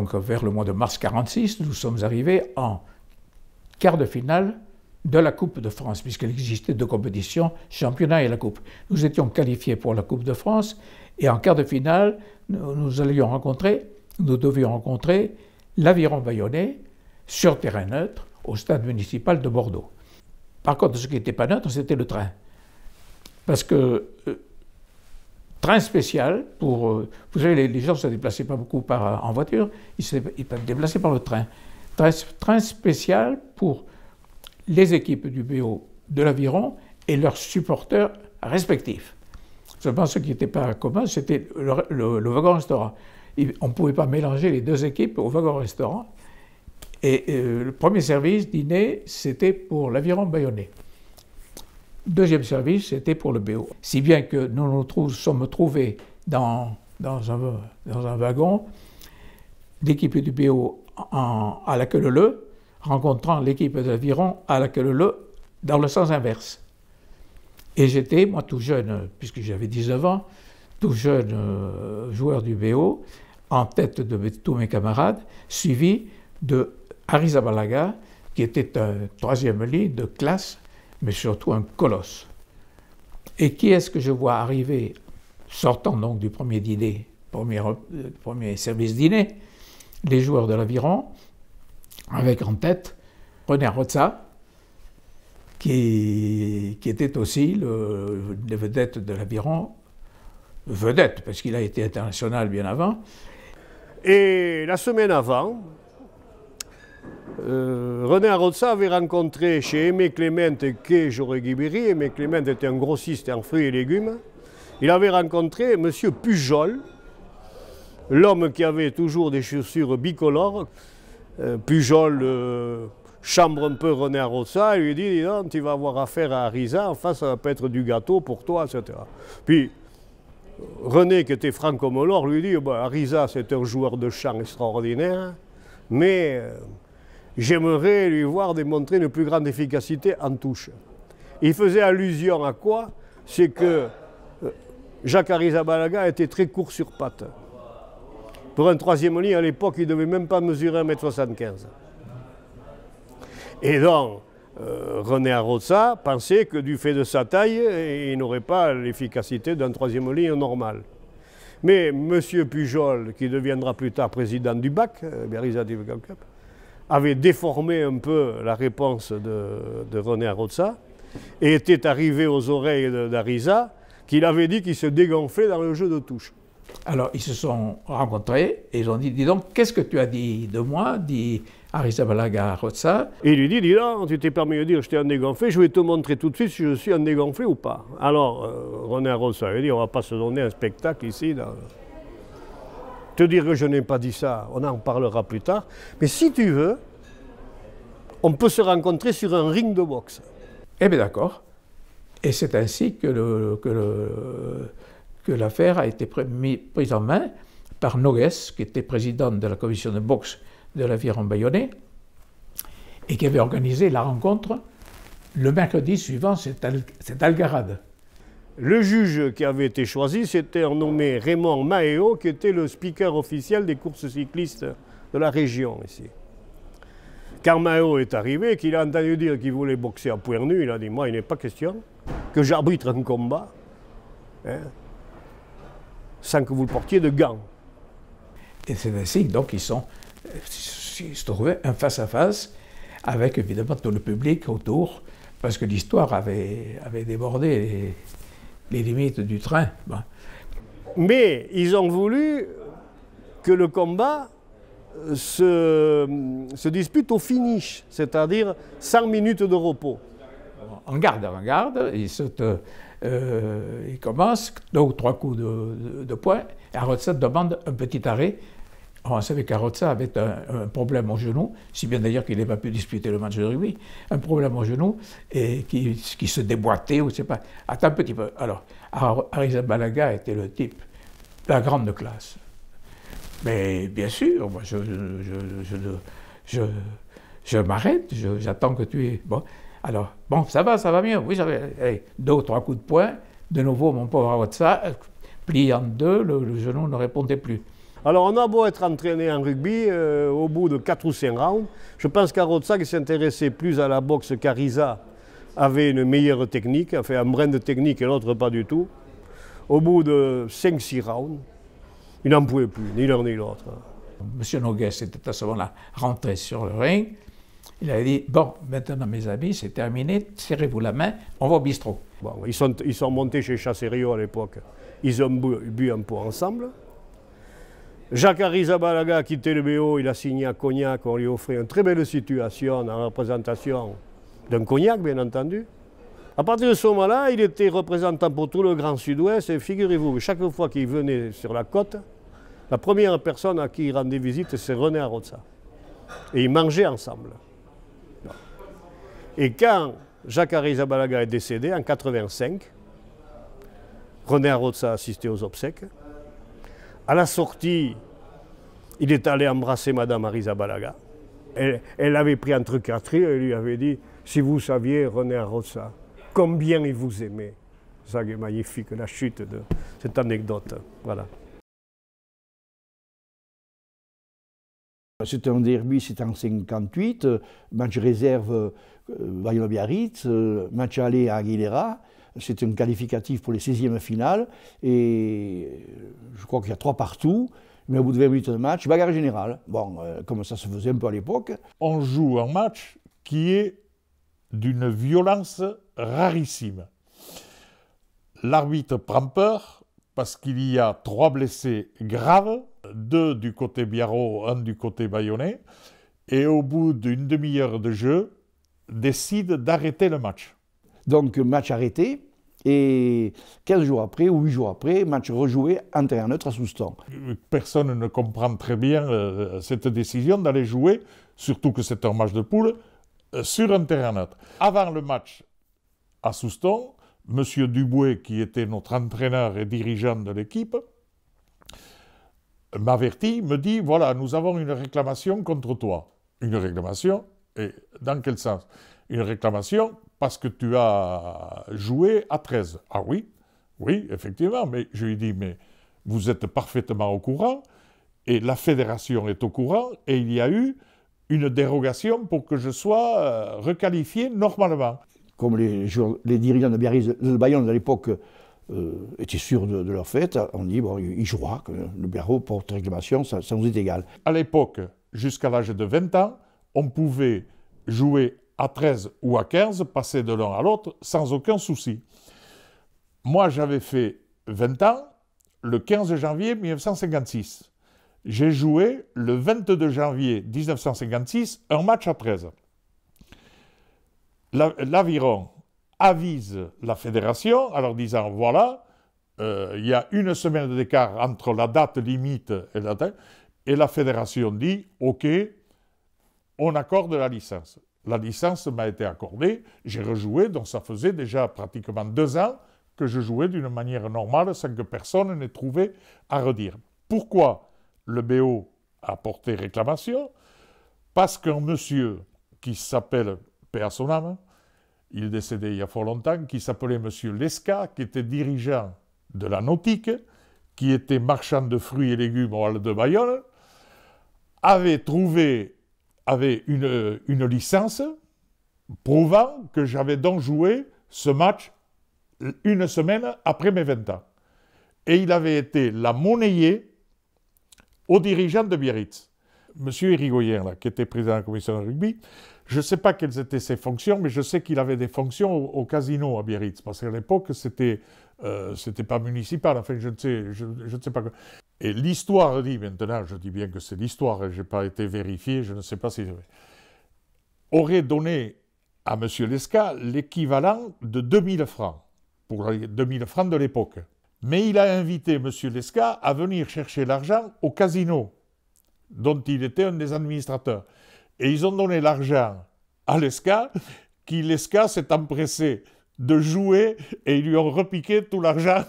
donc vers le mois de mars 46, nous sommes arrivés en quart de finale de la Coupe de France, puisqu'il existait deux compétitions, championnat et la Coupe. Nous étions qualifiés pour la Coupe de France et en quart de finale, nous, allions rencontrer, nous devions rencontrer l'Aviron Bayonnais sur terrain neutre au stade municipal de Bordeaux. Par contre, ce qui n'était pas neutre, c'était le train. Parce que euh, train spécial pour. Euh, vous savez, les, gens ne se déplaçaient pas beaucoup par, euh, en voiture, ils se déplaçaient par le train. train. spécial pour les équipes du BO de l'Aviron et leurs supporters respectifs. Seulement, ce qui n'était pas commun, c'était le, wagon-restaurant. On ne pouvait pas mélanger les deux équipes au wagon-restaurant. Et euh, le premier service, dîner, c'était pour l'Aviron bayonnais. Deuxième service, c'était pour le BO. Si bien que nous nous sommes trouvés dans, dans, un, dans un wagon, l'équipe du BO à la queue -le, rencontrant l'équipe d'aviron à la queue -le, dans le sens inverse. Et j'étais, moi tout jeune, puisque j'avais 19 ans, tout jeune euh, joueur du BO, en tête de, tous mes camarades, suivi de Arizabalaga, qui était un troisième lit de classe mais surtout un colosse. Et qui est-ce que je vois arriver, sortant donc du premier dîner, premier, euh, premier service dîner, les joueurs de l'aviron, avec en tête René Arrozza, qui, qui, était aussi le, le vedette de l'aviron, vedette, parce qu'il a été international bien avant. Et la semaine avant, euh, René Arrozza avait rencontré chez Aimé Clément qu'est Joré Guibéry. Aimé Clément était un grossiste en fruits et légumes. Il avait rencontré M. Pujol, l'homme qui avait toujours des chaussures bicolores. Euh, Pujol euh, chambre un peu René Arrozza et lui dit Non, tu vas avoir affaire à Arisa, enfin, ça pas être du gâteau pour toi, etc. Puis, René, qui était franc comme lui dit bah, Arisa, c'est un joueur de chant extraordinaire, mais. J'aimerais lui voir démontrer une plus grande efficacité en touche. Il faisait allusion à quoi C'est que euh, Jacques Balaga était très court sur pattes. Pour un troisième ligne, à l'époque, il ne devait même pas mesurer 1,75 m 75 Et donc, euh, René Arroza pensait que du fait de sa taille, il n'aurait pas l'efficacité d'un troisième ligne normal. Mais M. Pujol, qui deviendra plus tard président du BAC, euh, Berisa avait déformé un peu la réponse de, René Arrozza et était arrivé aux oreilles d'Arisa qu'il avait dit qu'il se dégonflait dans le jeu de touche. Alors ils se sont rencontrés et ils ont dit, dis donc, qu'est-ce que tu as dit de moi dit Arisa Balaga Arrozza. Et il lui dit, dis donc, tu t'es permis de dire que j'étais un dégonflé, je vais te montrer tout de suite si je suis un dégonflé ou pas. Alors euh, René Arrozza lui dit, on ne va pas se donner un spectacle ici. Dans te dire que je n'ai pas dit ça, on en parlera plus tard. Mais si tu veux, on peut se rencontrer sur un ring de boxe. Eh bien d'accord. Et c'est ainsi que, l'affaire a été prise en main par Nogues, qui était président de la commission de boxe de la en bayonnais, et qui avait organisé la rencontre le mercredi suivant, c'est Algarade. Le juge qui avait été choisi, c'était un nommé Raymond Maéo, qui était le speaker officiel des courses cyclistes de la région ici. Car Maéo est arrivé, qu'il a entendu dire qu'il voulait boxer à nu il a dit Moi, il n'est pas question que j'arbitre un combat hein, sans que vous le portiez de gants. Et c'est ainsi, donc, ils sont se trouvaient face-à-face avec évidemment tout le public autour, parce que l'histoire avait, avait débordé les limites du train. Mais ils ont voulu que le combat euh, se, euh, se dispute au finish, c'est-à-dire 100 minutes de repos. En garde, avant garde, euh, ils, commencent, deux trois coups de, poing, et Aronset demande un petit arrêt on savait qu'Arotza avait un, problème au genou, si bien d'ailleurs qu'il n'avait pas pu disputer le match de rugby, un problème au genou et qui, qui se déboîtait, ou je sais pas. Attends un petit peu. Alors, Arisa Balaga était le type, la grande classe. Mais bien sûr, moi, je, je, je, je m'arrête, j'attends que tu aies... Bon, alors, bon, ça va, ça va mieux. Oui, j'avais deux ou trois coups de poing. De nouveau, mon pauvre Arotza, plié en deux, le genou ne répondait plus. Alors on a beau être entraîné en rugby, euh, au bout de 4 ou 5 rounds, je pense qui s'intéressait plus à la boxe qu'Arisa avait une meilleure technique, a fait un brin de technique et l'autre pas du tout. Au bout de 5-6 rounds, il n'en pouvait plus, ni l'un ni l'autre. Monsieur Nogues était à ce moment-là rentré sur le ring. Il a dit Bon, maintenant, mes amis, c'est terminé, serrez-vous la main, on va au bistrot. ils, sont, montés chez Chasserio à l'époque. Ils ont bu, un pot ensemble. Jacques Zabalaga a quitté le BO, il a signé à Cognac, on lui offrait une très belle situation en représentation d'un Cognac, bien entendu. À partir de ce moment-là, il était représentant pour tout le Grand Sud-Ouest et figurez-vous, chaque fois qu'il venait sur la côte, la première personne à qui il rendait visite, c'est René Arroza. Et ils mangeaient ensemble. Et quand Jacques Zabalaga est décédé en 85, René Arroza a assisté aux obsèques. À la sortie, il est allé embrasser Madame Marisa Balaga. Elle, avait pris un entre quatre et lui avait dit Si vous saviez, René Arrosa, combien il vous aimait. Ça, est magnifique, la chute de cette anecdote. Voilà. C'est un derby, c'était en 58, match réserve, euh, biarritz euh, match aller à Aguilera. C'est un qualificatif pour les 16e finales. Et je crois qu'il y a trois partout. Mais au bout de 20 minutes de match, bagarre générale. Bon, euh, comme ça se faisait un peu à l'époque. On joue un match qui est d'une violence rarissime. L'arbitre prend peur parce qu'il y a trois blessés graves, deux du côté Biarro, un du côté Bayonnais, et au bout d'une demi-heure de jeu, décide d'arrêter le match. Donc match arrêté. Et 15 jours après ou 8 jours après, match rejoué en terrain neutre à Souston. Personne ne comprend très bien euh, cette décision d'aller jouer, surtout que c'est un match de poule, euh, sur un terrain neutre. Avant le match à Souston, M. Dubouet, qui était notre entraîneur et dirigeant de l'équipe, m'avertit, me dit voilà, nous avons une réclamation contre toi. Une réclamation, et dans quel sens Une réclamation parce que tu as joué à 13. Ah oui, oui, effectivement. Mais je lui ai dit, mais vous êtes parfaitement au courant, et la fédération est au courant, et il y a eu une dérogation pour que je sois euh, requalifié normalement. Comme les, les dirigeants de Bayonne à l'époque euh, étaient sûrs de, leur fait, on dit, bon, il jouera, que le bureau porte réclamation, ça, ça nous est égal. À l'époque, jusqu'à l'âge de 20 ans, on pouvait jouer à 13 ou à 15, passer de l'un à l'autre sans aucun souci. Moi, j'avais fait 20 ans le 15 janvier 1956. J'ai joué le 22 janvier 1956 un match à 13. L'Aviron avise la fédération en leur disant voilà, euh, il y a une semaine d'écart entre la date limite et la date, et la fédération dit ok, on accorde la licence la licence m'a été accordée, j'ai rejoué, donc ça faisait déjà pratiquement deux ans que je jouais d'une manière normale sans que personne n'ait trouvé à redire. Pourquoi le BO a porté réclamation Parce qu'un monsieur qui s'appelle son Sonam, il décédait il y a fort longtemps, qui s'appelait monsieur Lesca, qui était dirigeant de la nautique, qui était marchand de fruits et légumes au Hall de Bayonne, avait trouvé avait une, licence prouvant que j'avais donc joué ce match une semaine après mes 20 ans. Et il avait été la monnayée au dirigeant de Biarritz. Monsieur Irigoyen, qui était président de la commission de rugby, je ne sais pas quelles étaient ses fonctions, mais je sais qu'il avait des fonctions au, au casino à Biarritz, parce qu'à l'époque, c'était euh, c'était pas municipal, enfin je ne sais, je, sais pas. Et l'histoire dit maintenant, je dis bien que c'est l'histoire, je n'ai pas été vérifié, je ne sais pas si aurait donné à M. Lesca l'équivalent de 2000 francs, pour les 2000 francs de l'époque. Mais il a invité M. Lesca à venir chercher l'argent au casino, dont il était un des administrateurs. Et ils ont donné l'argent à Lesca, qui Lesca s'est empressé de jouer et ils lui ont repiqué tout l'argent.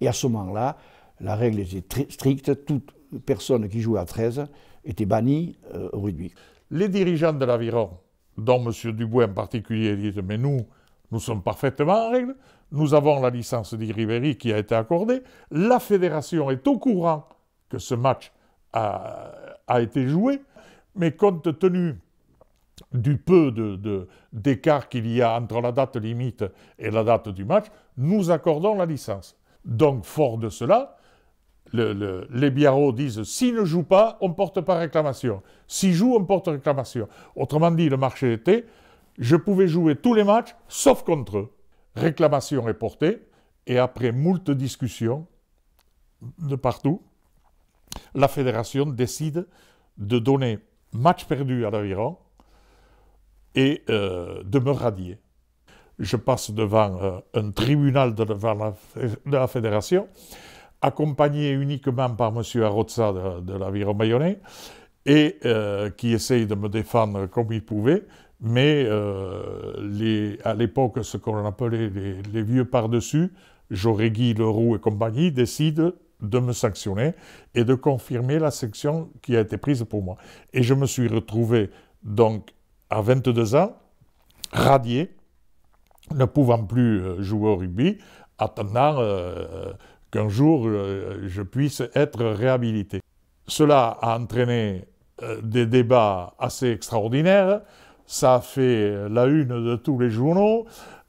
et à ce moment-là, la règle était très stricte, toute personne qui jouait à 13 était bannie euh, au rugby. Les dirigeants de l'aviron, dont M. Dubois en particulier, disent Mais nous, nous sommes parfaitement en règle, nous avons la licence d'Iriveri qui a été accordée, la fédération est au courant que ce match a, a été joué, mais compte tenu du peu d'écart de, qu'il y a entre la date limite et la date du match, nous accordons la licence. Donc, fort de cela, les biarros disent S'ils ne jouent pas, on ne porte pas réclamation. S'ils joue, on porte réclamation. Autrement dit, le marché était je pouvais jouer tous les matchs, sauf contre eux. Réclamation est portée, et après moult discussions de partout, la fédération décide de donner match perdu à l'aviron et euh, de me radier. Je passe devant euh, un tribunal de, la, de la fédération, accompagné uniquement par M. Arrozza de, la l'Aviron et euh, qui essaye de me défendre comme il pouvait, mais les, à l'époque, ce qu'on appelait les, vieux par-dessus, Joregui, Leroux et compagnie, décident de me sanctionner et de confirmer la sanction qui a été prise pour moi. Et je me suis retrouvé donc à 22 ans, radié, ne pouvant plus euh, jouer au rugby, attendant euh, qu'un jour euh, je puisse être réhabilité. Cela a entraîné des débats assez extraordinaires, ça a fait la une de tous les journaux,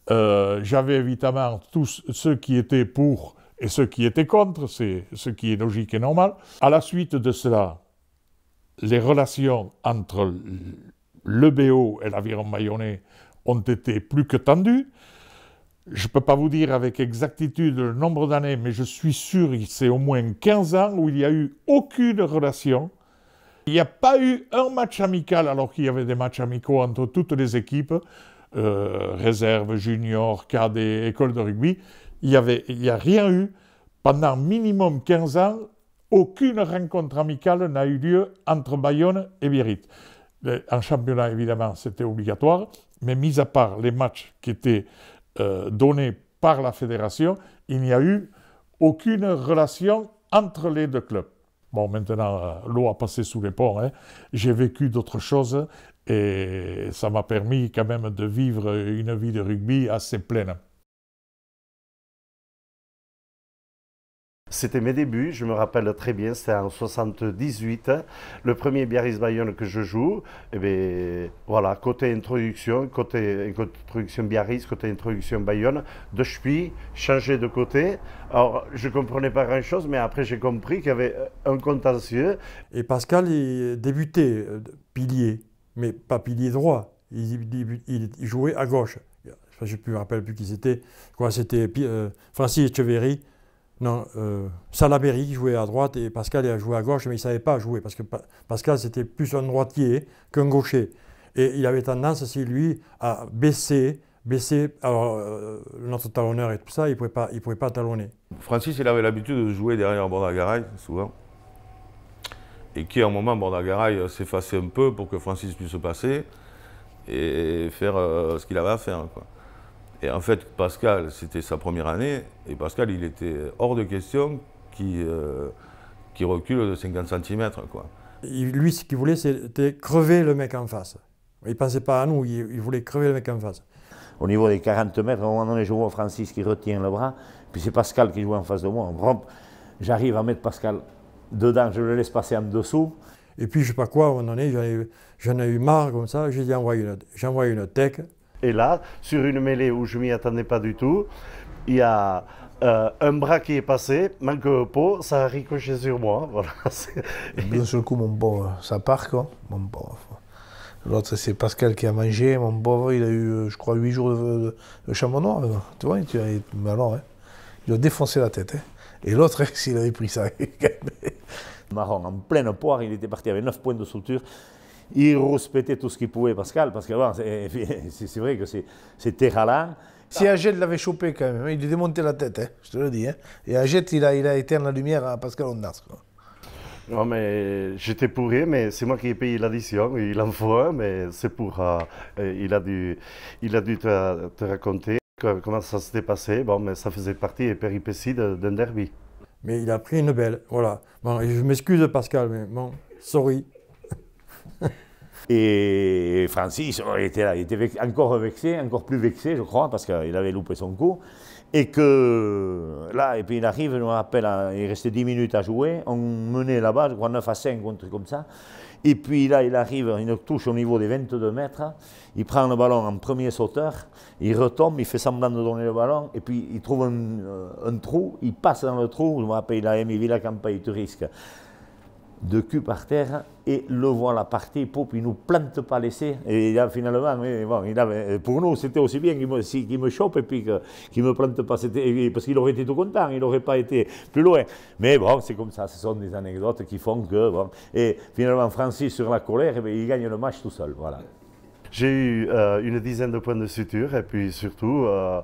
j'avais évidemment tous ceux qui étaient pour et ceux qui étaient contre, c'est ce qui est logique et normal. À la suite de cela, les relations entre le BO et l'aviron mayonnais ont été plus que tendus. Je ne peux pas vous dire avec exactitude le nombre d'années, mais je suis sûr que c'est au moins 15 ans où il n'y a eu aucune relation. Il n'y a pas eu un match amical, alors qu'il y avait des matchs amicaux entre toutes les équipes, euh, réserve, junior, cadet, école de rugby. Il n'y a rien eu. Pendant minimum 15 ans, aucune rencontre amicale n'a eu lieu entre Bayonne et Biarritz en championnat, évidemment, c'était obligatoire, mais mis à part les matchs qui étaient euh, donnés par la fédération, il n'y a eu aucune relation entre les deux clubs. Bon, maintenant, euh, l'eau a passé sous les ponts. Hein. J'ai vécu d'autres choses et ça m'a permis quand même de vivre une vie de rugby assez pleine. C'était mes débuts, je me rappelle très bien, c'était en 78, le premier Biarritz Bayonne que je joue. Et eh bien, voilà, côté introduction, côté introduction Biarritz, côté introduction Bayonne, de suis changé de côté. Alors, je ne comprenais pas grand-chose, mais après j'ai compris qu'il y avait un contentieux. Et Pascal, il débutait euh, pilier, mais pas pilier droit. Il, jouait à gauche. Je ne me rappelle plus qui c'était. Quoi, c'était euh, Francis Cheverry? Non, euh, Salaberry jouait à droite et Pascal a joué à gauche, mais il ne savait pas jouer parce que Pascal, c'était plus un droitier qu'un gaucher. Et il avait tendance, aussi lui, à baisser, baisser. Alors, euh, notre talonneur et tout ça, il ne pouvait, pas, talonner. Francis, il avait l'habitude de jouer derrière Bordagaray, souvent. Et qui, à un moment, Bordagaray s'effaçait un peu pour que Francis puisse passer et faire euh, ce qu'il avait à faire. Et en fait, Pascal, c'était sa première année, et Pascal, il était hors de question qui, euh, qui recule de 50 cm. Quoi. lui, ce qu'il voulait, c'était crever le mec en face. Il ne pensait pas à nous, il, voulait crever le mec en face. Au niveau des 40 mètres, à un moment donné, je vois Francis qui retient le bras, puis c'est Pascal qui joue en face de moi. J'arrive à mettre Pascal dedans, je le laisse passer en dessous. Et puis, je ne sais pas quoi, à un moment donné, j'en ai, eu marre comme ça, j'ai dit envoie une, j'envoie une tech, et là, sur une mêlée où je m'y attendais pas du tout, il y a euh, un bras qui est passé, manque de peau, ça a ricoché sur moi. Voilà. D'un seul coup, mon pauvre, ça part mon L'autre, c'est Pascal qui a mangé, mon pauvre, il a eu, euh, je crois, huit jours de, de, noir. Tu vois, tu, hein. il a défoncé la tête. Hein. Et l'autre, s'il avait pris ça. Marron, en pleine poire, il était parti avec 9 points de suture il respectait tout ce qu'il pouvait, Pascal, parce que bon, c'est vrai que c'est là Si Ajet l'avait chopé quand même, hein, il lui démontait la tête, hein, je te le dis. Hein. Et Ajet, il a, il a éteint la lumière à Pascal Ondas. Quoi. Non, mais j'étais pourri, mais c'est moi qui ai payé l'addition. Il en faut un, mais c'est pour. Euh, euh, il a dû, il a dû te, raconter comment ça s'était passé. Bon, mais ça faisait partie des péripéties d'un derby. Mais il a pris une belle, voilà. Bon, je m'excuse, Pascal, mais bon, sorry. Et Francis était là, il était encore vexé, encore plus vexé, je crois, parce qu'il avait loupé son coup. Et que là, et puis il arrive, il nous rappelle, hein, il restait 10 minutes à jouer, on menait là-bas, je crois 9 à 5, un truc comme ça. Et puis là, il arrive, il hein, nous touche au niveau des 22 mètres, il prend le ballon en premier sauteur, il retombe, il fait semblant de donner le ballon, et puis il trouve un, euh, trou, il passe dans le trou, je me rappelle, il a mis Villa Campa, il de cul par terre et le voilà parti, pop, il nous plante pas laisser. Et finalement, bon, il avait, pour nous, c'était aussi bien qu'il me, chope et puis qu'il ne me plante pas, parce qu'il aurait été tout content, il n'aurait pas été plus loin. Mais bon, c'est comme ça, ce sont des anecdotes qui font que... Bon, et finalement, Francis, sur la colère, eh il gagne le match tout seul, voilà. J'ai eu euh, une dizaine de points de suture et puis surtout, euh,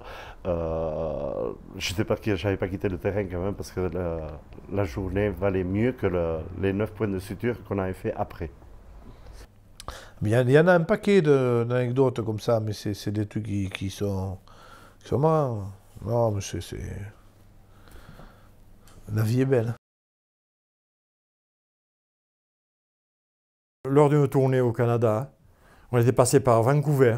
euh, je n'avais pas quitté le terrain quand même parce que la, journée valait mieux que les neuf points de suture qu'on avait fait après. Il y, en a un paquet d'anecdotes comme ça, mais c'est des trucs qui, sont. qui Non, mais c'est. La vie est belle. Lors d'une tournée au Canada, on était passé par Vancouver.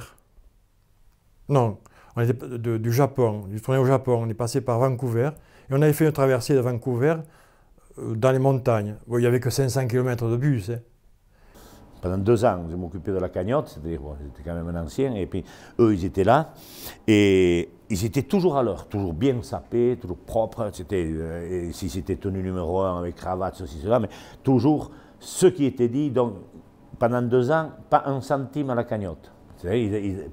Non, on était du Japon, du tournée au Japon. On est passé par Vancouver. Et on avait fait une traversée de Vancouver euh, dans les montagnes. il n'y avait que 500 km de bus. Hein. Pendant deux ans, je m'occupais de la cagnotte, c'est-à-dire C'est-à-dire, j'étais quand même un ancien, et puis eux, ils étaient là, et ils étaient toujours à l'heure, toujours bien sapés, toujours propres, c'était, euh, si c'était tenue numéro un avec cravate, ceci, cela, mais toujours ce qui était dit, donc pendant deux ans, pas un centime à la cagnotte.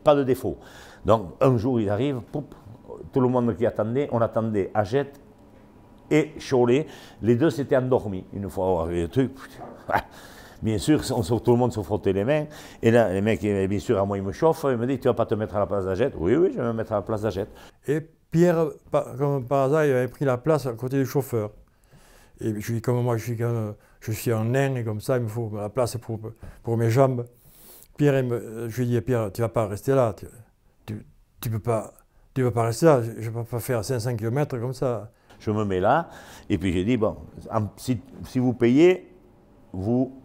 pas de défaut. Donc un jour, ils arrivent, poup, tout le monde qui attendait, on attendait Agette et Cholet. Les deux s'étaient endormis une fois avoir le truc. Bien sûr, tout le monde se frottait les mains. Et là, les mecs, eh, bien sûr, à moi, ils me chauffent. Ils me dit, Tu ne vas pas te mettre à la place d'Agette Oui, oui, je vais me mettre à la place d'Agette. Et Pierre, comme par hasard, il avait pris la place à côté du chauffeur. Et je lui dis Comme moi, je suis quand même euh, je suis en nain et comme ça, il me faut la place pour, pour mes jambes. Pierre, me, je lui dis, Pierre, tu vas pas rester là, tu, tu, peux pas, tu pas rester là, je ne peux pas faire 500 km comme ça. Je me mets là, et puis j'ai dit, bon, si, si, vous payez, vous,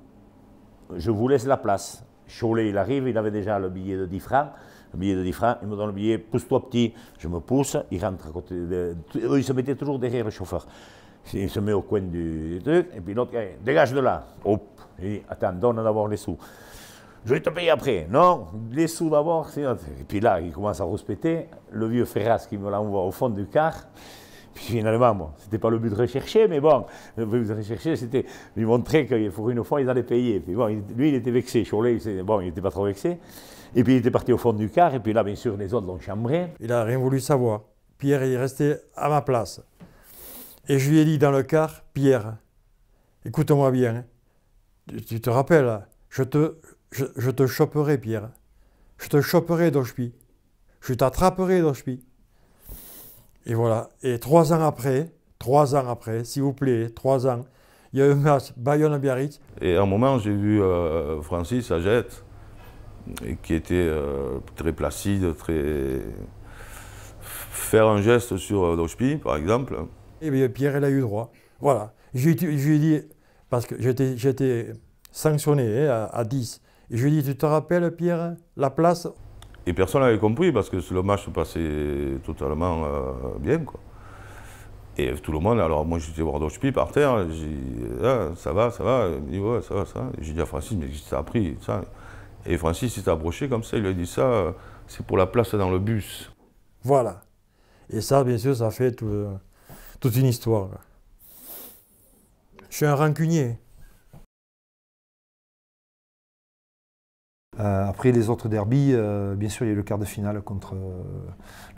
je vous laisse la place. Cholet, il arrive, il avait déjà le billet de 10 francs, le billet de 10 francs, il me donne le billet, pousse-toi petit, je me pousse, il rentre à côté, de, ils se mettaient toujours derrière le chauffeur. Il se met au coin du truc, et puis l'autre, eh, dégage de là. Hop, il dit, attends, donne d'abord les sous. Je vais te payer après. Non, les sous d'abord. Et puis là, il commence à respecter. Le vieux Ferras qui me l'envoie au fond du car. Puis finalement, ce c'était pas le but de rechercher, mais bon, le but recherché, c'était lui montrer qu'il faut une fois, ils allait payer. Puis bon, lui, il était vexé. sur bon, il était pas trop vexé. Et puis il était parti au fond du car, et puis là, bien sûr, les autres l'ont chambré. Il a rien voulu savoir. Pierre, il est resté à ma place. Et je lui ai dit dans le car, Pierre, écoute-moi bien, hein. tu, te rappelles, je te, je, te choperai, Pierre. Je te choperai d'Auschwitz. Je t'attraperai d'Auschwitz. Et voilà. Et trois ans après, trois ans après, s'il vous plaît, trois ans, il y a eu un match Bayonne-Biarritz. Et à un moment, j'ai vu euh, Francis Agette, qui était euh, très placide, très... faire un geste sur euh, par exemple. Et eh Pierre, elle a eu droit. Voilà. Je lui ai dit, parce que j'étais sanctionné hein, à, 10. je lui ai dit, tu te rappelles, Pierre, la place Et personne n'avait compris, parce que le match se passait totalement euh, bien. Quoi. Et tout le monde, alors moi j'étais voir Dorchpi par terre, j'ai ah, ça va, ça va, il dit, ouais, ça va, ça va. J'ai dit à Francis, mais ça a appris ça. Et Francis s'est approché comme ça, il lui a dit ça, euh, c'est pour la place dans le bus. Voilà. Et ça, bien sûr, ça fait tout. Euh, toute une histoire. Je suis un rancunier. Euh, après les autres derbies, euh, bien sûr, il y a eu le quart de finale contre euh,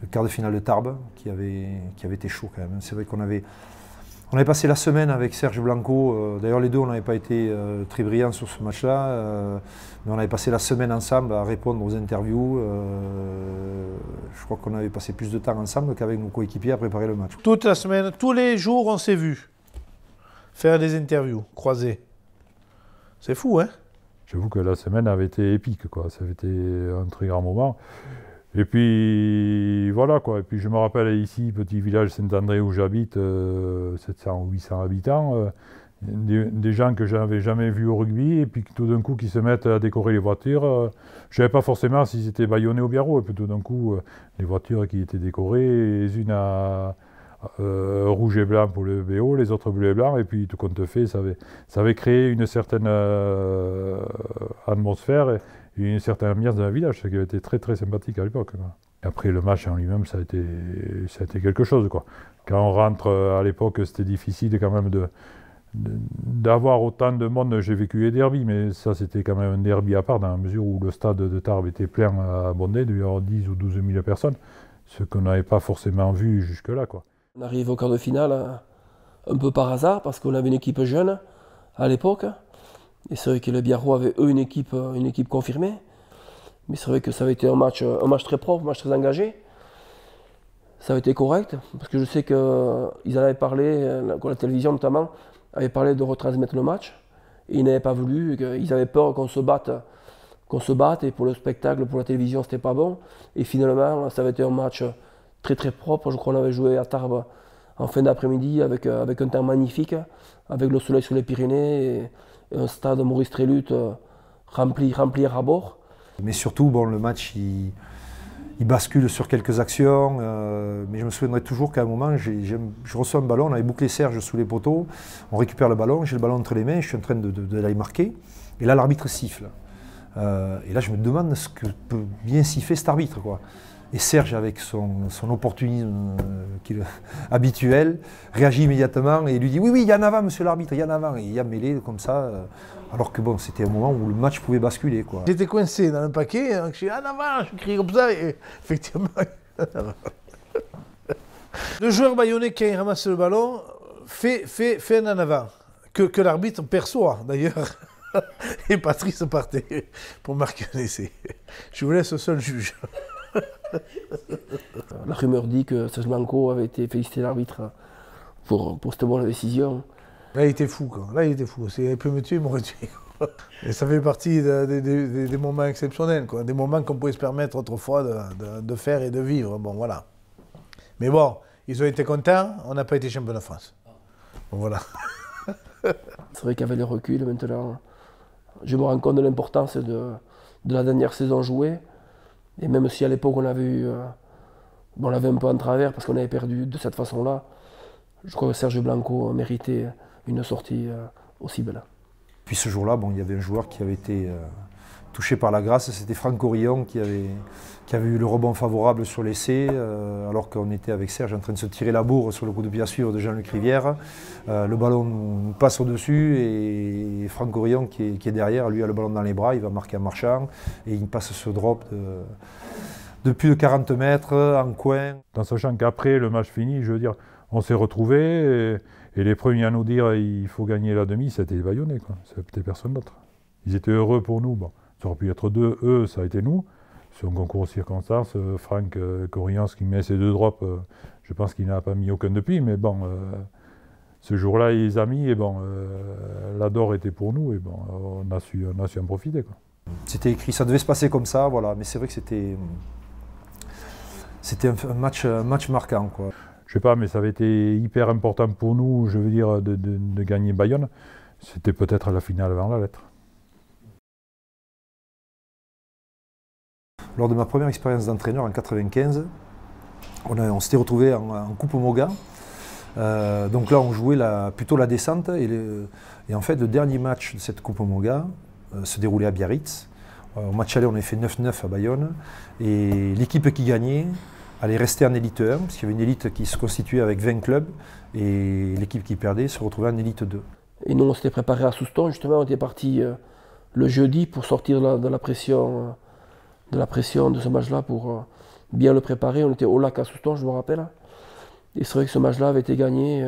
le quart de finale de Tarbes qui avait, qui avait été chaud quand même. C'est vrai qu'on avait on avait passé la semaine avec Serge Blanco, euh, d'ailleurs les deux on n'avait pas été euh, très brillants sur ce match-là, euh, mais on avait passé la semaine ensemble à répondre aux interviews. je crois qu'on avait passé plus de temps ensemble qu'avec nos coéquipiers à préparer le match. Toute la semaine, tous les jours on s'est vus faire des interviews croiser. C'est fou, hein J'avoue que la semaine avait été épique, quoi. Ça avait été un très grand moment. Et puis voilà quoi. Et puis je me rappelle ici, petit village Saint-André où j'habite, 700 euh, ou 800 habitants, euh, des, gens que je n'avais jamais vus au rugby et puis tout d'un coup qui se mettent à décorer les voitures. Euh, je ne savais pas forcément si étaient baillonnés au biaro Et puis tout d'un coup, les voitures qui étaient décorées, les unes à, rouge et blanc pour le BO, les autres bleu et blanc, et puis tout compte fait, ça avait, créé une certaine atmosphère, une certaine ambiance dans le village, ce qui avait été très très sympathique à l'époque. Après le match en lui-même, ça, a été, ça quelque chose. Quoi. Quand on rentre euh, à l'époque, c'était difficile quand même de, d'avoir autant de monde, j'ai vécu les derbies, mais ça c'était quand même un derby à part, dans la mesure où le stade de Tarbes était plein à abonder, il 10 ou 12 000 personnes, ce qu'on n'avait pas forcément vu jusque-là. Quoi. On arrive au quart de finale un peu par hasard, parce qu'on avait une équipe jeune à l'époque, et c'est vrai que les Biarro avaient eux une équipe, euh, une équipe confirmée. Mais c'est vrai que ça avait été un match, euh, un match très propre, un match très engagé. Ça avait été correct, parce que je sais qu'ils euh, en avaient parlé, la télévision notamment, avait parlé de retransmettre le match. Et ils n'avaient pas voulu, ils avaient peur qu'on se batte, qu'on se batte, et pour le spectacle, pour la télévision, c'était pas bon. Et finalement, ça avait été un match très très propre. Je crois qu'on avait joué à Tarbes en fin d'après-midi avec, avec un temps magnifique, avec le soleil sur les Pyrénées un stade Maurice Trélut euh, rempli, rempli à bord. Mais surtout, bon, le match, il, bascule sur quelques actions. Euh, mais je me souviendrai toujours qu'à un moment, je reçois un ballon, on avait bouclé Serge sous les poteaux, on récupère le ballon, j'ai le ballon entre les mains, je suis en train de, de, marquer. Et là, l'arbitre siffle. Euh, et là, je me demande ce que peut bien siffler cet arbitre. Quoi. Et Serge, avec son, opportunisme euh, habituel, réagit immédiatement et lui dit Oui, oui, il y en avant, monsieur l'arbitre, il y en avant. Et il y a mêlé comme ça, euh, alors que bon, c'était un moment où le match pouvait basculer. quoi. J'étais coincé dans le paquet, hein, je suis ah, en avant, je crie comme ça, et effectivement. le joueur baïonné, qui a ramassé le ballon fait, fait, fait un en avant, que, que l'arbitre perçoit d'ailleurs. Et Patrice partait pour marquer un essai. Je vous laisse au seul juge. La rumeur dit que Serge avait été félicité l'arbitre pour, pour cette bonne décision. Là, il était fou. Quoi. Là, il était fou. S'il pu me tuer, il m'aurait tué. Et ça fait partie des moments exceptionnels, des moments qu'on pouvait se permettre autrefois de, faire et de vivre. Bon, voilà. Mais bon, ils ont été contents, on n'a pas été champion de France. Bon, voilà. C'est vrai avait le recul, maintenant, je me rends compte de l'importance de la dernière saison jouée. Et même si à l'époque on avait eu, euh, on l'avait un peu en travers parce qu'on avait perdu de cette façon-là, je crois que Serge Blanco méritait une sortie euh, aussi belle. Puis ce jour-là, bon, il y avait un joueur qui avait été euh, touché par la grâce, c'était Franck Orion qui avait, qui avait eu le rebond favorable sur l'essai, euh, alors qu'on était avec Serge en train de se tirer la bourre sur le coup de pied à suivre de Jean-Luc Rivière. Euh, le ballon nous passe au-dessus et, Franck Orion qui est, derrière, lui a le ballon dans les bras, il va marquer en marchant et il passe ce drop de, plus de 40 mètres en coin. En sachant qu'après le match fini, je veux dire, on s'est retrouvés et, les premiers à nous dire il faut gagner la demi, c'était les Bayonnais, c'était personne d'autre. Ils étaient heureux pour nous. Bon. Ça aurait pu être deux, eux, ça a été nous. Sur un concours aux circonstances, euh, Franck euh, Corians qui met ses deux drops, euh, je pense qu'il n'a pas mis aucun depuis, mais bon, ce jour-là, il les mis. et bon, DOR était pour nous, et bon, on a su, a su en profiter. C'était écrit, ça devait se passer comme ça, voilà. Mais c'est vrai que c'était, c'était un match, match marquant, quoi. Je sais pas, mais ça avait été hyper important pour nous, je veux dire, de, de gagner Bayonne. C'était peut-être la finale avant la lettre. lors de ma première expérience d'entraîneur en 1995, on, s'était retrouvé en, Coupe Moga. Euh, donc là, on jouait plutôt la descente. Et, en fait, le dernier match de cette Coupe Moga euh, se déroulait à Biarritz. Euh, au match aller, on avait fait 9-9 à Bayonne. Et l'équipe qui gagnait allait rester en élite 1, parce qu'il y avait une élite qui se constituait avec 20 clubs. Et l'équipe qui perdait se retrouvait en élite 2. Et nous, on s'était préparé à Souston. Justement, on était parti le jeudi pour sortir de la pression de la pression de ce match-là pour euh, bien le préparer. On était au lac à Souston, je me rappelle. Et c'est vrai que ce match-là avait été gagné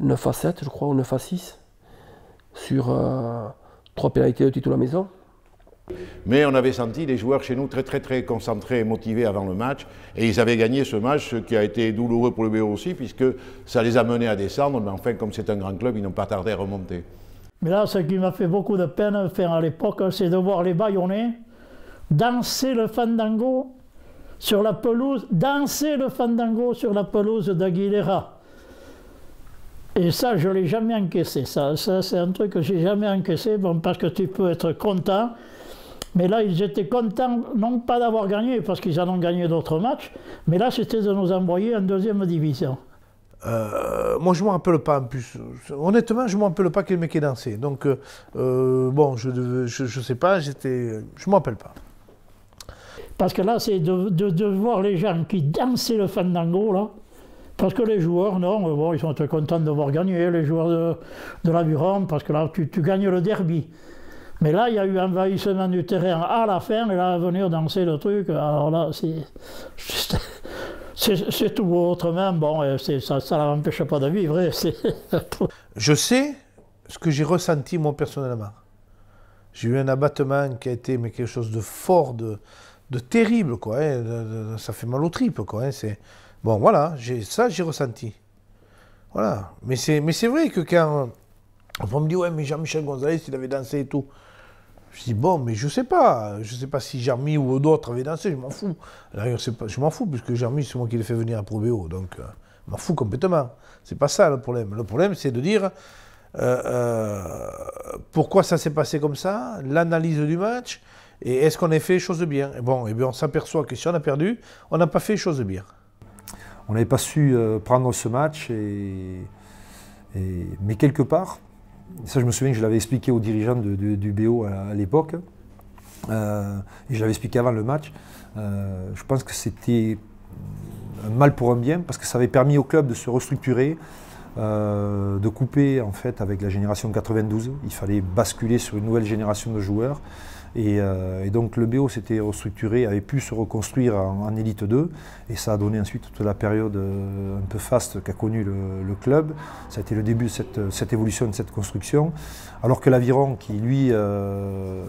9 euh, à 7, je crois, ou 9 à 6, sur euh, trois 3 pénalités de titre de la maison. Mais on avait senti les joueurs chez nous très très très concentrés et motivés avant le match. Et ils avaient gagné ce match, ce qui a été douloureux pour le BO aussi, puisque ça les a menés à descendre. Mais enfin, comme c'est un grand club, ils n'ont pas tardé à remonter. Mais là, ce qui m'a fait beaucoup de peine à faire à l'époque, c'est de voir les Bayonnais danser le fandango sur la pelouse, danser le fandango sur la pelouse d'Aguilera. Et ça, je ne l'ai jamais encaissé. Ça, ça c'est un truc que j'ai jamais encaissé, bon, parce que tu peux être content. Mais là, ils étaient contents, non pas d'avoir gagné, parce qu'ils en ont gagné d'autres matchs, mais là, c'était de nous envoyer en deuxième division. Euh, moi, je ne me rappelle pas en plus. Honnêtement, je ne me rappelle pas quel mec est dansé. Donc, euh, euh, bon, je ne je, sais pas, j'étais, je ne rappelle pas. Parce que là, c'est de, voir les gens qui dansaient le fandango, là. Parce que les joueurs, non, ils sont très contents de voir les joueurs de, de la parce que là, tu, gagnes le derby. Mais là, il y a eu envahissement du terrain à la fin, et là, venir danser le truc, alors là, c'est. C'est tout autrement, bon, ça ne l'empêche pas de vivre. Je sais ce que j'ai ressenti moi personnellement. J'ai eu un abattement qui a été mais quelque chose de fort, de, de terrible, quoi. Hein, ça fait mal aux tripes, quoi. Hein, c'est bon, voilà, ça j'ai ressenti. Voilà. Mais c'est, mais c'est vrai que quand on me dit ouais, mais Jean-Michel Gonzalez, il avait dansé et tout. Je dis bon, mais je sais pas, je sais pas si Jermi ou d'autres avaient dansé, je m'en fous. D'ailleurs, je m'en fous puisque Jermi c'est moi qui l'ai fait venir à Pro B.O. donc euh, je m'en fous complètement. C'est pas ça le problème. Le problème, c'est de dire euh, euh, pourquoi ça s'est passé comme ça, l'analyse du match et est-ce qu'on a fait chose de bien Bon, et eh bien on s'aperçoit que si on a perdu, on n'a pas fait chose de bien. On n'avait pas su euh, prendre ce match, mais quelque part, ça je me souviens que je l'avais expliqué aux dirigeants du BO à, l'époque, euh, et je l'avais expliqué avant le match, euh, je pense que c'était un mal pour un bien, parce que ça avait permis au club de se restructurer, de couper en fait avec la génération 92. Il fallait basculer sur une nouvelle génération de joueurs. Euh, et, donc le BO s'était restructuré, avait pu se reconstruire en, élite 2, et ça a donné ensuite toute la période euh, un peu faste qu'a connue le, club. Ça a été le début de cette, évolution, de cette construction. Alors que l'aviron, qui lui euh,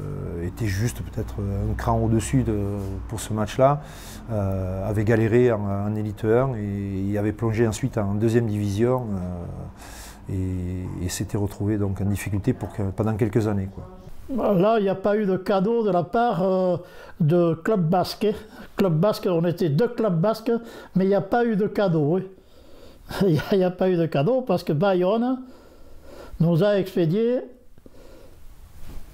était juste peut-être un cran au-dessus pour ce match-là, avait galéré en, élite 1 et, il avait plongé ensuite en deuxième division et, s'était retrouvé donc en difficulté pendant quelques années. Là, il n'y a pas eu de cadeau de la part euh, de Club Basque. Club Basque, on était deux clubs basques, mais il n'y a pas eu de cadeau. Il n'y a, pas eu de cadeau parce que Bayonne nous a expédié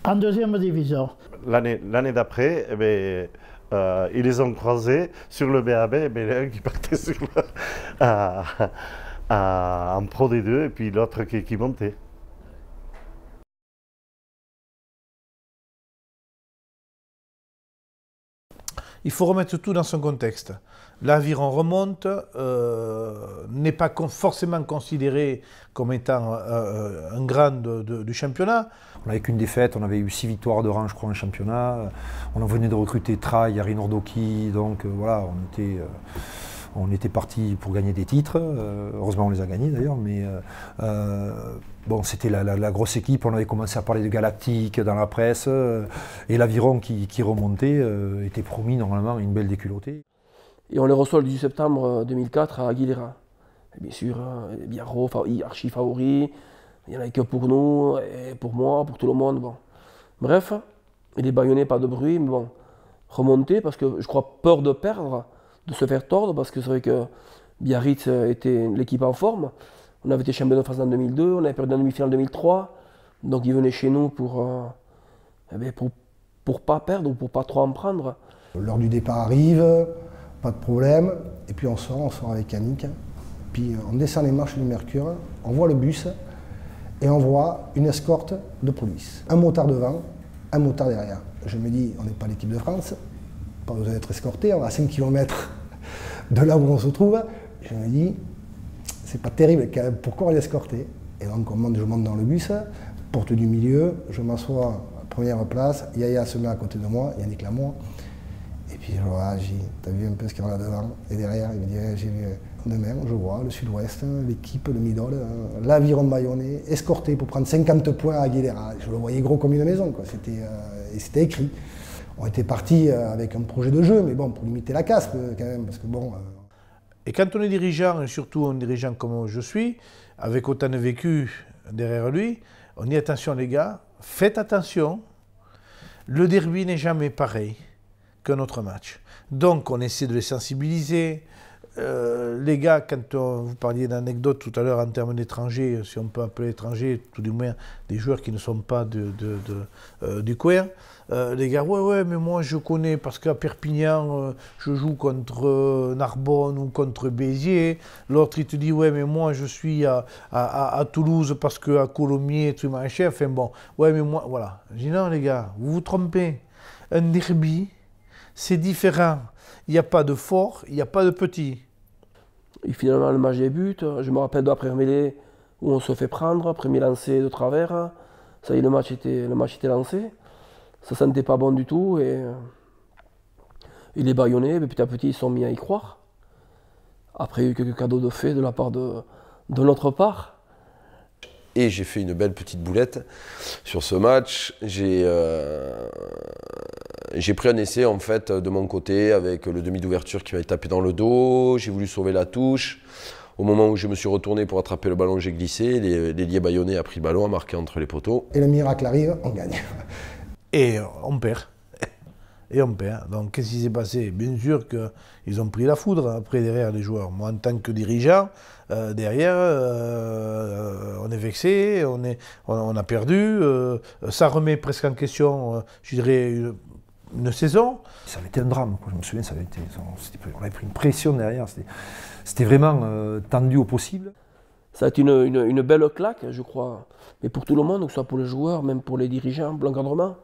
en deuxième division. L'année d'après, eh ben, euh, ils les ont croisés sur le BAB, mais eh ben, l'un qui partait en Pro d deux et puis l'autre qui montait. il faut remettre tout dans son contexte. L'aviron remonte euh, n'est pas forcément considéré comme étant euh, euh, un grand du championnat. On une qu'une défaite, on avait eu six victoires de rang, je crois, en championnat. On en venait de recruter Trai, Yari Nordoki, donc voilà, on était. On était parti pour gagner des titres. Euh, heureusement, on les a gagnés d'ailleurs. Mais euh, euh, bon, c'était la, grosse équipe. On avait commencé à parler de Galactique dans la presse. et l'aviron qui, remontait était promis normalement une belle déculottée. Et on les reçoit le 18 septembre 2004 à Aguilera. bien sûr, Biarro, archi favori. Il n'y en avait que pour nous, et pour moi, pour tout le monde. Bon. Bref, il est baïonné, pas de bruit, mais bon, remonter parce que je crois peur de perdre de se faire tordre parce que c'est vrai que Biarritz euh, était l'équipe en forme. On avait été champion de France en 2002, on avait perdu en demi-finale en 2003. Donc ils venaient chez nous euh, eh pour, pour, pas perdre ou pour pas trop en prendre. L'heure du départ arrive, pas de problème. Et puis on sort, on sort avec Yannick Puis on descend les marches du Mercure, on voit le bus et on voit une escorte de police. Un motard devant, un motard derrière. Je me dis, on n'est pas l'équipe de France, pas besoin d'être escorté, on va à 5 km de là où on se trouve. Je me dis, c'est pas terrible pourquoi on est escorté Et donc je monte dans le bus, porte du milieu, je m'assois à première place, Yaya se met à côté de moi, Yannick moi, Et puis je tu t'as vu un peu ce qu'il y a là devant Et derrière, il me dit, j'ai demain, je vois le sud-ouest, l'équipe, le middle, l'aviron bayonnais, escorté pour prendre 50 points à Aguilera. Je le voyais gros comme une maison, quoi. Euh, et c'était écrit on était parti euh, avec un projet de jeu, mais bon, pour limiter la casse euh, quand même, parce que bon. Euh. Et quand on est dirigeant, et surtout un dirigeant comme je suis, avec autant de vécu derrière lui, on dit attention les gars, faites attention, le derby n'est jamais pareil qu'un autre match. Donc on essaie de les sensibiliser, euh, les gars, quand euh, vous parliez d'anecdotes tout à l'heure en termes d'étrangers, si on peut appeler étrangers, tout du moins des joueurs qui ne sont pas de, euh, du coin, les gars, ouais, ouais, mais moi je connais parce qu'à Perpignan, je joue contre Narbonne ou contre Béziers. L'autre, il te dit, ouais, mais moi je suis à, Toulouse parce qu'à Colomiers, tu m'as chef. Enfin bon, ouais, mais moi, voilà. Je dis, non, les gars, vous vous trompez. Un derby, c'est différent. Il n'y a pas de fort, il n'y a pas de petit. Et finalement, le match débute. Je me rappelle d'après mêlée où on se fait prendre, premier lancé de travers. Ça y est, le match était, le match lancé. Ça sentait pas bon du tout. Et, est euh, les Mais ben, petit à petit, ils sont mis à y croire. Après, il y a eu quelques cadeaux de fait de la part de, de notre part et j'ai fait une belle petite boulette sur ce match. Euh, j'ai pris un essai en fait de mon côté avec le demi d'ouverture qui m'avait tapé dans le dos. J'ai voulu sauver la touche. Au moment où je me suis retourné pour attraper le ballon, j'ai glissé. L'ailier Bayonnet a pris le ballon, a marqué entre les poteaux. Et le miracle arrive, on gagne. Et on perd et on perd. Donc qu'est-ce qui s'est passé Bien sûr qu'ils ont pris la foudre hein, après derrière les joueurs. Moi en tant que dirigeant, euh, derrière, euh, euh, on est vexé, on, est, on, a perdu, ça remet presque en question, je dirais, une, saison. Ça avait été un drame, je me souviens, ça avait été, on, avait pris une pression derrière, c'était vraiment tendu au possible. Ça a été une, belle claque, hein, je crois, mais pour tout le monde, que ce soit pour les joueurs, même pour les dirigeants, l'encadrement,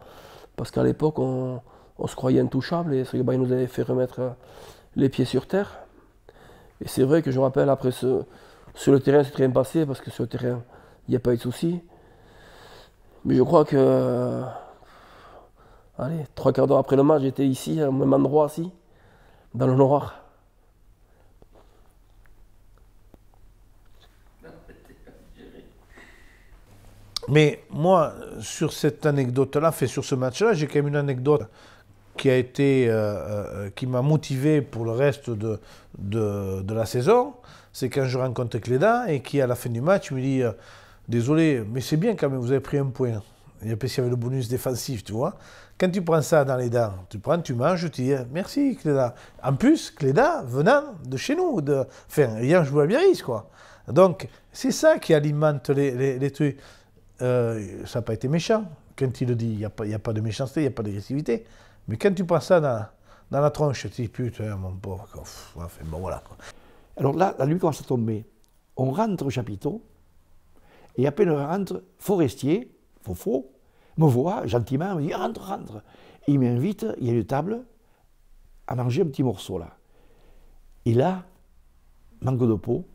parce qu'à l'époque, on on se croyait intouchable et ce nous avait fait remettre euh, les pieds sur terre. Et c'est vrai que je me rappelle après ce, sur le terrain, c'est très passé parce que sur le terrain, il n'y a pas eu de soucis. Mais je crois que, euh, allez, trois quarts d'heure après le match, j'étais ici, au même endroit, ici dans le noir. Mais moi, sur cette anecdote-là, fait sur ce match-là, j'ai quand même une anecdote qui a été, euh, euh, euh, qui m'a motivé pour le reste de, de, la saison, c'est quand je rencontre Cléda et qui, à la fin du match, me dit Désolé, mais c'est bien quand même, vous avez pris un point. Et puis il y avait le bonus défensif, tu vois. Quand tu prends ça dans les dents, tu prends, tu manges, tu dis merci Cléda. En plus, Cléda venant de chez nous, de, enfin, ayant joué à Biarritz, quoi. Donc, c'est ça qui alimente les, les, trucs. ça n'a pas été méchant. Quand il le dit, il n'y a, a, pas de méchanceté, il n'y a pas d'agressivité. Mais quand tu passes ça dans, la tronche, tu dis putain, mon pauvre, enfin, bon, voilà. Alors là, la nuit commence à tomber. On rentre au chapiteau, et à peine on rentre, Forestier, Fofo, me voit gentiment, me dit rentre, rentre. il m'invite, il y a une table, à manger un petit morceau là. Et là, manque de peau,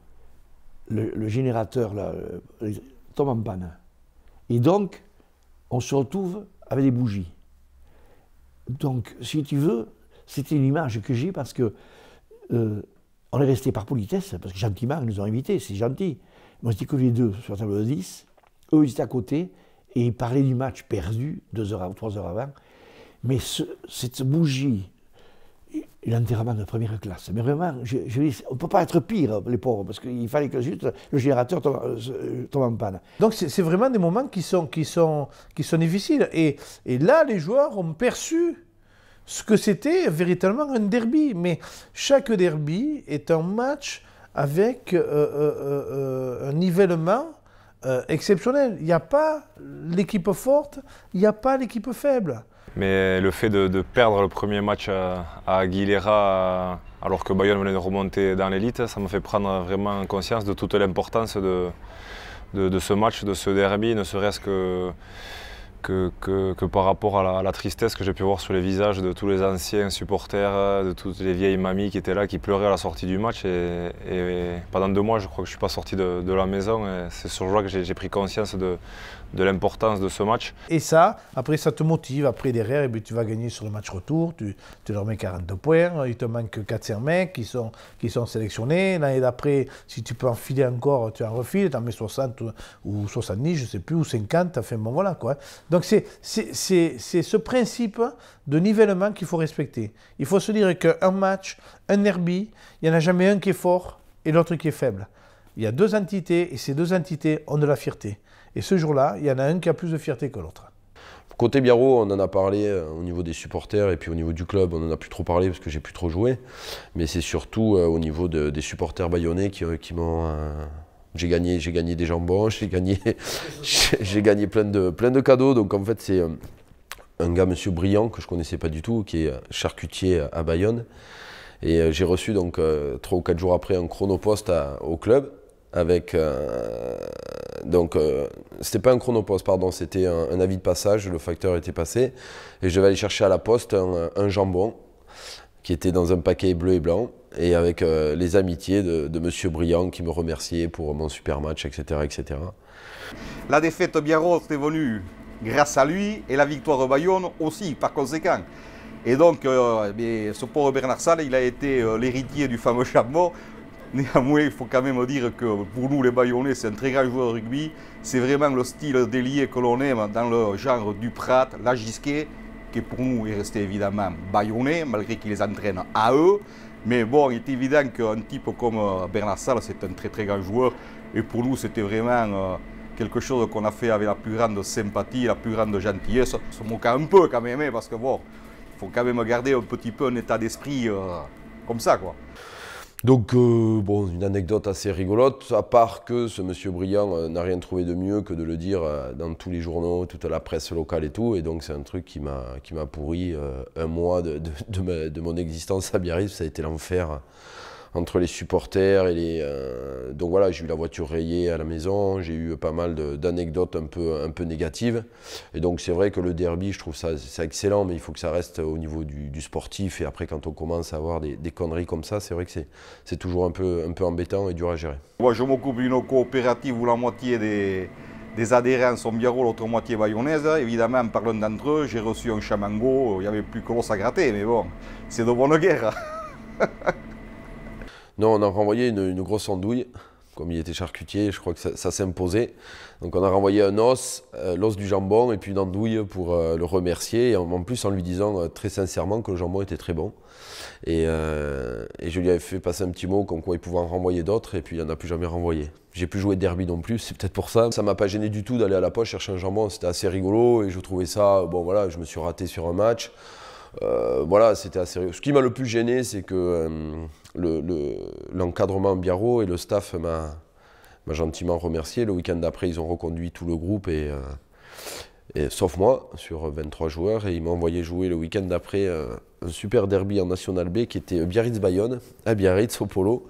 le, générateur là, euh, tombe en panne. Et donc, on se retrouve avec des bougies donc, si tu veux, c'était une image que j'ai parce que euh, on est resté par politesse, parce que gentiment, ils nous ont invités, c'est gentil. Moi, j'étais que les deux sur la table de 10, eux, ils étaient à côté, et ils parlaient du match perdu 2 heures ou trois heures avant. Mais cette bougie l'enterrement de première classe. Mais vraiment, je, on ne peut pas être pire, les pauvres, parce qu'il fallait que juste le générateur tombe, euh, en panne. Donc c'est vraiment des moments qui sont, qui sont, qui sont difficiles. Et, là, les joueurs ont perçu ce que c'était véritablement un derby. Mais chaque derby est un match avec euh, euh, un nivellement exceptionnel. Il n'y a pas l'équipe forte, il n'y a pas l'équipe faible. Mais le fait de, perdre le premier match à, Aguilera, alors que Bayonne venait de remonter dans l'élite, ça me fait prendre vraiment conscience de toute l'importance de, ce match, de ce derby, ne serait-ce que, que, par rapport à la, tristesse que j'ai pu voir sur les visages de tous les anciens supporters, de toutes les vieilles mamies qui étaient là, qui pleuraient à la sortie du match. Et, pendant deux mois, je crois que je ne suis pas sorti de, la maison. C'est sur jour que j'ai pris conscience de, de l'importance de ce match. Et ça, après, ça te motive. Après, derrière, et eh tu vas gagner sur le match retour. Tu, leur mets 42 points. Il te manque 400 mecs qui sont, qui sont sélectionnés. L'année d'après, si tu peux en filer encore, tu en refiles. Tu en mets 60 ou 70, je ne sais plus, ou 50. Enfin, bon, voilà quoi. Donc, c'est ce principe de nivellement qu'il faut respecter. Il faut se dire qu'un match, un derby, il n'y en a jamais un qui est fort et l'autre qui est faible. Il y a deux entités et ces deux entités ont de la fierté. Et ce jour-là, il y en a un qui a plus de fierté que l'autre. Côté Biarro, on en a parlé euh, au niveau des supporters et puis au niveau du club, on en a plus trop parlé parce que j'ai plus trop joué. Mais c'est surtout euh, au niveau des supporters bayonnais qui, euh, m'ont. J'ai gagné, j'ai gagné des jambons, j'ai gagné, j'ai gagné plein de, plein de cadeaux. Donc en fait, c'est un gars, Monsieur Brillant que je connaissais pas du tout, qui est charcutier à Bayonne. Et j'ai reçu donc trois ou quatre jours après un chronopost au club avec euh, donc euh, c'était pas un chronopost pardon c'était un, avis de passage le facteur était passé et je vais aller chercher à la poste un, jambon qui était dans un paquet bleu et blanc et avec euh, les amitiés de, de, monsieur Briand qui me remerciait pour mon super match etc etc la défaite biarros est venue grâce à lui et la victoire au Bayonne aussi par conséquent et donc mais eh ce pauvre Bernard Salle il a été l'héritier du fameux jambon Néanmoins, il faut quand même dire que pour nous, les Bayonnais, c'est un très grand joueur de rugby. C'est vraiment le style délié que l'on aime dans le genre du Prat, la Gisquet, qui pour nous est resté évidemment Bayonnais, malgré qu'il les entraîne à eux. Mais bon, il est évident qu'un type comme euh, Bernard c'est un très très grand joueur. Et pour nous, c'était vraiment euh, quelque chose qu'on a fait avec la plus grande sympathie, la plus grande gentillesse. On se un peu quand même, hein, parce que bon, il faut quand même garder un petit peu un état d'esprit euh, comme ça, quoi. Donc, euh, bon, une anecdote assez rigolote, à part que ce monsieur brillant euh, n'a rien trouvé de mieux que de le dire euh, dans tous les journaux, toute la presse locale et tout. Et donc, c'est un truc qui m'a pourri un mois de, de, mon existence à Biarritz. Ça a été l'enfer entre les supporters et les. Euh, donc voilà, j'ai eu la voiture rayée à la maison, j'ai eu pas mal d'anecdotes un peu, un peu négatives. Et donc c'est vrai que le derby, je trouve ça, c'est excellent, mais il faut que ça reste au niveau du, sportif. Et après, quand on commence à avoir des, conneries comme ça, c'est vrai que c'est toujours un peu, un peu embêtant et dur à gérer. Moi, je m'occupe d'une coopérative où la moitié des, des adhérents sont biarro, l'autre moitié bayonnaise. Évidemment, en parlant d'entre eux, j'ai reçu un chamango, il n'y avait plus que l'os à gratter, mais bon, c'est de bonne guerre. Non, on a renvoyé une, grosse andouille. Comme il était charcutier, je crois que ça, s'est s'imposait. Donc on a renvoyé un os, euh, l'os du jambon et puis une andouille pour euh, le remercier. en, plus en lui disant euh, très sincèrement que le jambon était très bon. Et, je lui avais fait passer un petit mot comme quoi il pouvait en renvoyer d'autres et puis il n'en a plus jamais renvoyé. J'ai plus joué de derby non plus, c'est peut-être pour ça. Ça m'a pas gêné du tout d'aller à la poche chercher un jambon, c'était assez rigolo et je trouvais ça, bon voilà, je me suis raté sur un match. Euh, voilà, c'était assez Ce qui m'a le plus gêné, c'est que euh, l'encadrement le, Biarro et le staff m'a gentiment remercié. Le week-end d'après, ils ont reconduit tout le groupe, et, euh, sauf moi, sur 23 joueurs. Et ils m'ont envoyé jouer le week-end d'après un super derby en National B qui était Biarritz-Bayonne, à Biarritz, au polo.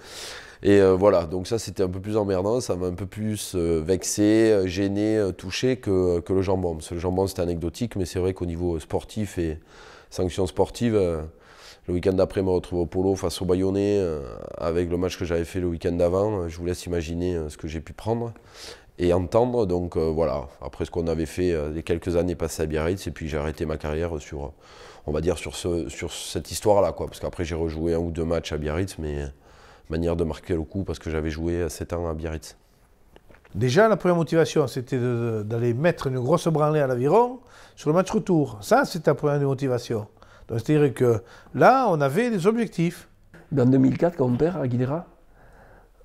Et voilà, donc ça c'était un peu plus emmerdant, ça m'a un peu plus vexé, gêné, touché que, le jambon. le jambon c'était anecdotique, mais c'est vrai qu'au niveau sportif et, sanctions sportive, euh, Le week-end d'après, me retrouve au polo face au Bayonnais euh, avec le match que j'avais fait le week-end d'avant. Je vous laisse imaginer euh, ce que j'ai pu prendre et entendre. Donc voilà, après ce qu'on avait fait les quelques années passées à Biarritz, et puis j'ai arrêté ma carrière sur, on va dire, sur, ce, sur cette histoire-là, quoi. Parce qu'après j'ai rejoué un ou deux matchs à Biarritz, mais manière de marquer le coup parce que j'avais joué 7 ans à Biarritz. Déjà, la première motivation, c'était d'aller mettre une grosse branlée à l'aviron sur le match retour. Ça, c'est la première motivation. c'est-à-dire que là, on avait des objectifs. En 2004, quand on perd à Guidera,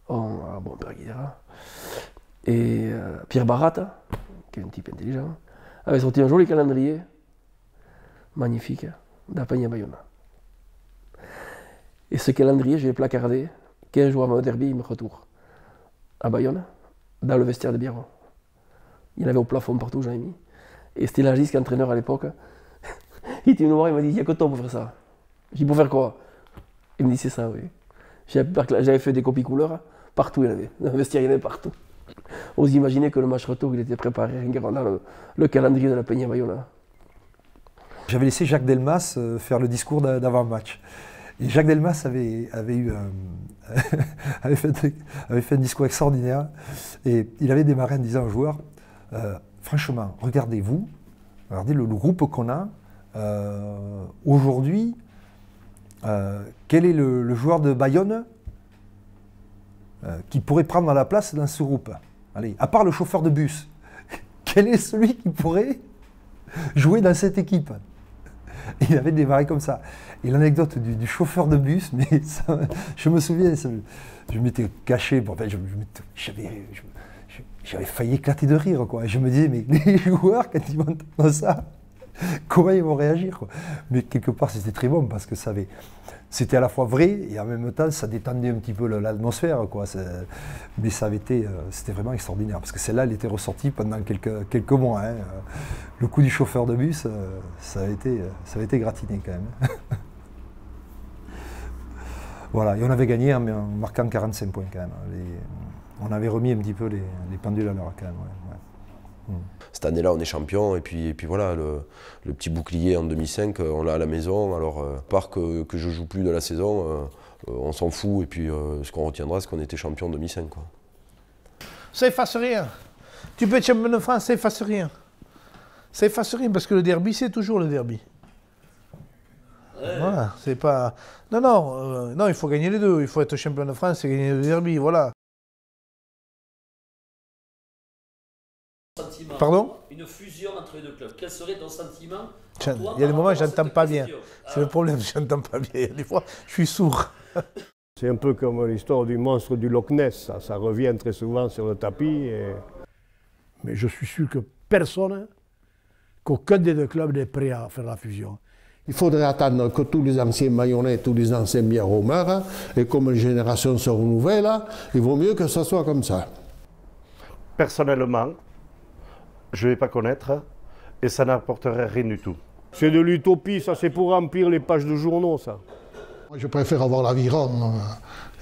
ah et euh, Pierre Barat, qui est un type intelligent, avait sorti un joli calendrier, magnifique, à Bayona. Et ce calendrier, j'ai placardé 15 jours avant le derby, il me retourne à Bayonne dans le vestiaire de Biarritz. Il y en avait au plafond partout, j'en ai mis. Et c'était l'agiste qui entraîneur à l'époque. il était venu voir, il m'a dit, il n'y a que toi pour faire ça. J'ai dit, pour faire quoi Il me dit, c'est ça, oui. J'avais fait des copies couleurs, partout il y en avait. Dans le vestiaire, il y en avait partout. Vous imaginez que le match retour, il était préparé, regardant le, le calendrier de la Peña Bayona. J'avais laissé Jacques Delmas euh, faire le discours d'avant-match. Jacques Delmas avait, fait, un discours extraordinaire. Et il avait démarré en disant aux joueurs euh, Franchement, regardez-vous, regardez le, groupe qu'on a. Euh, aujourd'hui, euh, quel est le, joueur de Bayonne qui pourrait prendre la place dans ce groupe Allez, à part le chauffeur de bus, quel est celui qui pourrait jouer dans cette équipe il avait démarré comme ça. Et l'anecdote du, chauffeur de bus, mais je me souviens, je m'étais caché, bon, j'avais failli éclater de rire. Quoi. je me disais, mais les joueurs, quand ils vont entendre ça, comment ils vont réagir Mais quelque part, c'était très bon parce que c'était à la fois vrai et en même temps, ça détendait un petit peu l'atmosphère. Mais ça avait été, euh, c'était vraiment extraordinaire parce que celle-là, elle était ressortie pendant quelques, quelques mois. Hein. Le coup du chauffeur de bus, euh, ça a été, euh, ça avait été gratiné quand même. Voilà, et on avait gagné en marquant 45 points quand même. on avait remis un petit peu les, pendules à l'heure quand même. Hmm. Cette année-là, on est champion et puis, puis voilà, le, petit bouclier en 2005, euh, on l'a à la maison. Alors, euh, à part que, je je joue plus de la saison, euh, on s'en fout et puis ce qu'on retiendra, c'est qu'on était champion en 2005. Quoi. Ça efface rien. Tu peux être champion de France, ça efface rien. Ça efface rien parce que le derby, c'est toujours le derby c'est pas. Non, non, euh, non, il faut gagner les deux. Il faut être champion de France et gagner le derby, voilà. Pardon Une fusion entre les deux clubs. Quel serait ton sentiment Il y a des moments j'entends pas bien. C'est le problème, j'entends pas bien. des fois, je suis sourd. C'est un peu comme l'histoire du monstre du Loch Ness. Ça, revient très souvent sur le tapis. Mais je suis sûr que personne, qu'aucun des deux clubs n'est prêt à faire la fusion. Il faudrait attendre que tous les anciens mayonnais, tous les anciens meurent. et comme une génération se renouvelle, il vaut mieux que ce soit comme ça. Personnellement, je ne vais pas connaître et ça n'apporterait rien du tout. C'est de l'utopie, ça c'est pour remplir les pages de journaux, ça. Moi, je préfère avoir l'aviron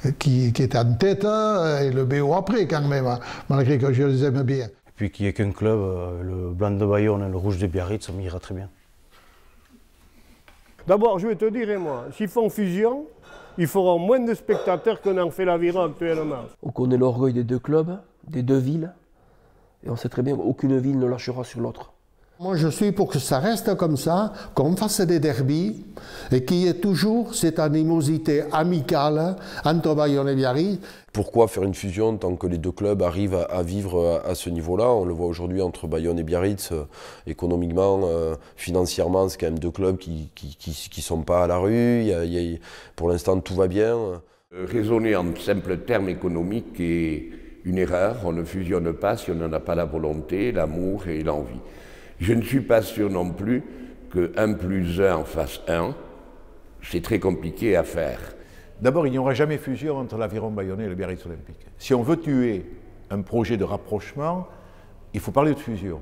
euh, qui, est en tête hein, et le BO après quand même, hein, malgré que je les aime bien. Et puis qu'il n'y ait qu'un club, euh, le blanc de Bayonne et le rouge de Biarritz, ça m'ira très bien. D'abord, je vais te dire, hein, moi, s'ils font fusion, ils feront moins de spectateurs qu'on en fait l'Aviron actuellement. On connaît l'orgueil des deux clubs, des deux villes, et on sait très bien qu'aucune ville ne lâchera sur l'autre. Moi, je suis pour que ça reste comme ça, qu'on fasse des derbies, et qu'il y ait toujours cette animosité amicale entre Bayonne et Biarritz. Pourquoi faire une fusion tant que les deux clubs arrivent à vivre à ce niveau-là On le voit aujourd'hui entre Bayonne et Biarritz, euh, économiquement, euh, financièrement, c'est quand même deux clubs qui ne sont pas à la rue. pour l'instant, tout va bien. Euh, raisonner en simple termes économiques est une erreur. On ne fusionne pas si on n'en a pas la volonté, l'amour et l'envie. Je ne suis pas sûr non plus que 1 plus 1 fasse 1. C'est très compliqué à faire. D'abord, il n'y aura jamais fusion entre l'aviron bayonnais et le Biarritz olympique. Si on veut tuer un projet de rapprochement, il faut parler de fusion.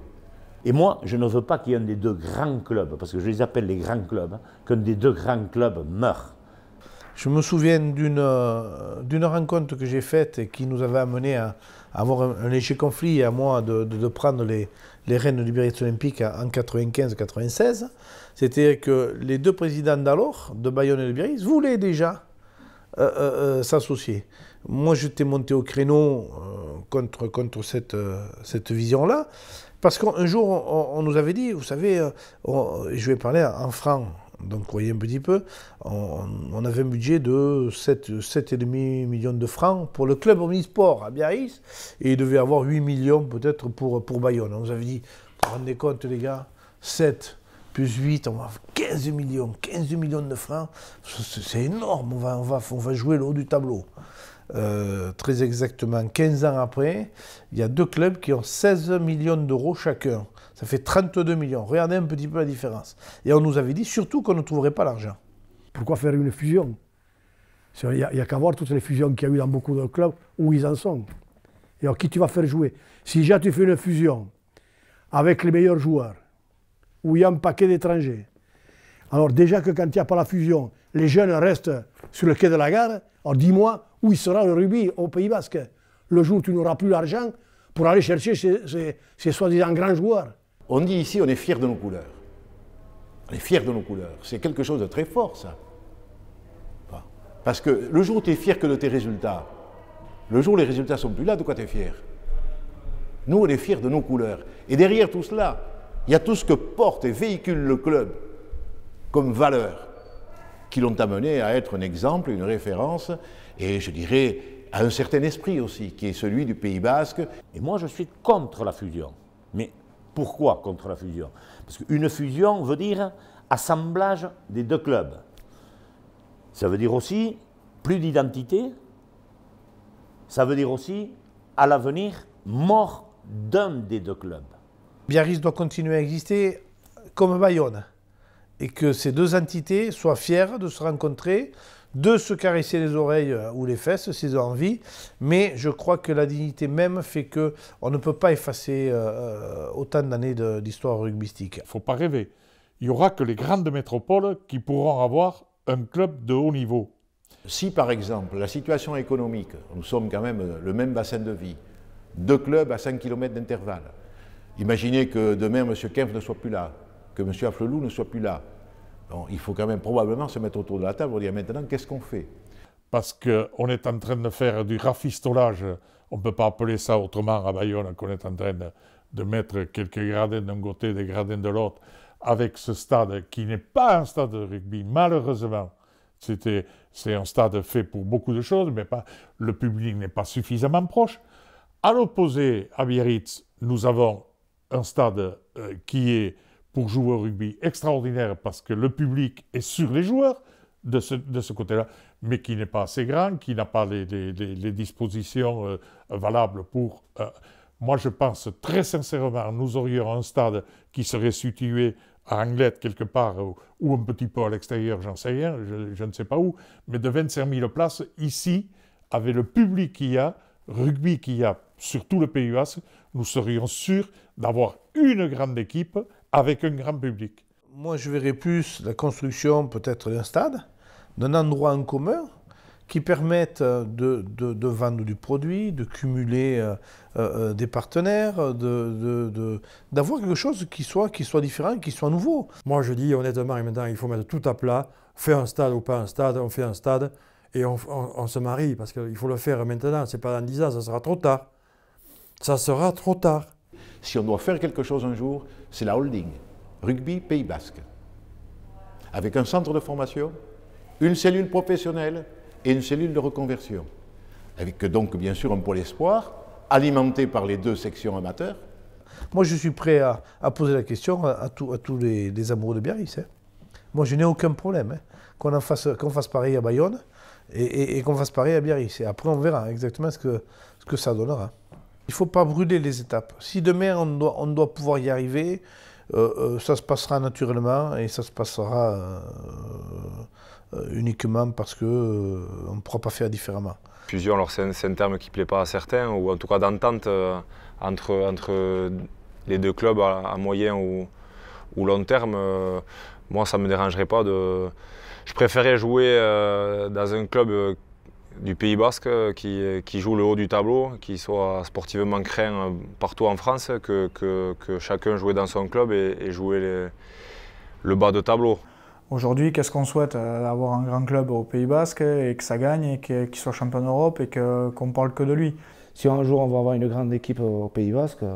Et moi, je ne veux pas qu'il y ait un des deux grands clubs, parce que je les appelle les grands clubs, hein, qu'un des deux grands clubs meure. Je me souviens euh, d'une rencontre que j'ai faite et qui nous avait amené à, avoir un, léger conflit à moi de, prendre les, les rênes du Biarritz Olympique en 95-96. C'était que les deux présidents d'alors, de Bayonne et de Biarritz, voulaient déjà euh, euh, euh, s'associer. Moi, j'étais monté au créneau contre, contre cette, cette vision-là, parce qu'un jour, on, nous avait dit, vous savez, je vais parler en franc, donc, voyez un petit peu, on, avait un budget de 7,5 millions de francs pour le club omnisport à Biarritz, et il devait avoir 8 millions peut-être pour, pour Bayonne. On nous avait dit, vous vous rendez compte les gars, 7 plus 8, on va 15 millions, 15 millions de francs, c'est énorme, on va, on, va, on va jouer le haut du tableau. Euh, très exactement 15 ans après, il y a deux clubs qui ont 16 millions d'euros chacun. Ça fait 32 millions. Regardez un petit peu la différence. Et on nous avait dit surtout qu'on ne trouverait pas l'argent. Pourquoi faire une fusion Il n'y a, qu'à voir toutes les fusions qu'il y a eu dans beaucoup de clubs, où ils en sont. Et à qui tu vas faire jouer Si déjà tu fais une fusion avec les meilleurs joueurs, où il y a un paquet d'étrangers. Alors déjà que quand il n'y a pas la fusion, les jeunes restent sur le quai de la gare, alors dis-moi où il sera le rubis au Pays Basque, le jour où tu n'auras plus l'argent pour aller chercher ces, soi-disant grands joueurs. On dit ici, on est fier de nos couleurs. On est fier de nos couleurs. C'est quelque chose de très fort, ça. Parce que le jour où tu es fier que de tes résultats, le jour où les résultats sont plus là, de quoi tu es fier Nous, on est fiers de nos couleurs. Et derrière tout cela, il y a tout ce que porte et véhicule le club comme valeur qui l'ont amené à être un exemple, une référence, et je dirais à un certain esprit aussi, qui est celui du Pays basque. Et moi, je suis contre la fusion. Mais pourquoi contre la fusion Parce qu'une fusion veut dire assemblage des deux clubs. Ça veut dire aussi plus d'identité. Ça veut dire aussi, à l'avenir, mort d'un des deux clubs. Biarritz doit continuer à exister comme Bayonne. Et que ces deux entités soient fières de se rencontrer, de se caresser les oreilles euh, ou les fesses s'ils ont envie, mais je crois que la dignité même fait que on ne peut pas effacer euh, euh, autant d'années d'histoire rugbystique. Il ne faut pas rêver. Il n'y aura que les grandes métropoles qui pourront avoir un club de haut niveau. Si par exemple la situation économique, nous sommes quand même le même bassin de vie, deux clubs à 5 km d'intervalle, Imaginez que demain, M. Kempf ne soit plus là, que M. Afflelou ne soit plus là. il faut quand même probablement se mettre autour de la table pour dire maintenant, qu'est-ce qu'on fait Parce qu'on est en train de faire du rafistolage, on ne peut pas appeler ça autrement à Bayonne, hein, qu'on est en train de, mettre quelques gradins d'un côté, des gradins de l'autre, avec ce stade qui n'est pas un stade de rugby, malheureusement. C'était, c'est un stade fait pour beaucoup de choses, mais pas, le public n'est pas suffisamment proche. À l'opposé, à Biarritz, nous avons un stade euh, qui est, pour jouer au rugby, extraordinaire parce que le public est sur les joueurs de ce, de ce côté-là, mais qui n'est pas assez grand, qui n'a pas les, dispositions euh, valables pour... Euh, moi, je pense très sincèrement, nous aurions un stade qui serait situé à Anglette quelque part ou, un petit peu à l'extérieur, j'en sais rien, je, ne sais pas où, mais de 25 000 places, ici, avec le public qu'il y a, rugby qu'il y a sur tout le Pays Basque, nous serions sûrs d'avoir une grande équipe avec un grand public. Moi, je verrais plus la construction peut-être d'un stade, d'un endroit en commun qui permette de, vendre du produit, de cumuler euh, euh, euh, des partenaires, d'avoir quelque chose qui soit, qui soit différent, qui soit nouveau. Moi, je dis honnêtement, maintenant, il faut mettre tout à plat. Faire un stade ou pas un stade, on fait un stade et on, se marie parce qu'il faut le faire maintenant. C'est pas dans 10 ans, ça sera trop tard. Ça sera trop tard si on doit faire quelque chose un jour, c'est la holding, rugby Pays Basque, avec un centre de formation, une cellule professionnelle et une cellule de reconversion, avec donc bien sûr un pôle espoir, alimenté par les deux sections amateurs. Moi je suis prêt à, poser la question à, tous les, amoureux de Biarritz. Hein. Moi je n'ai aucun problème, hein, qu'on fasse, pareil à Bayonne et, qu'on fasse pareil à Biarritz. après on verra exactement ce que ça donnera. Il faut pas brûler les étapes. Si demain on doit, on doit pouvoir y arriver, euh, euh, ça se passera naturellement et ça se passera euh, uniquement parce qu'on on ne pourra pas faire différemment. Fusion, alors c'est un, terme qui ne plaît pas à certains, ou en tout cas d'entente entre, entre les deux clubs à, moyen ou, ou, long terme. moi, ça ne me dérangerait pas de. Je préférais jouer dans un club du Pays Basque euh, qui, qui, joue le haut du tableau, qui soit sportivement craint euh, partout en France, que, chacun jouait dans son club et, jouait le bas de tableau. Aujourd'hui, qu'est-ce qu'on souhaite euh, Avoir un grand club au Pays Basque et que ça gagne et qu'il soit champion d'Europe et qu'on ne parle que de lui. Si un jour on va avoir une grande équipe au Pays Basque, il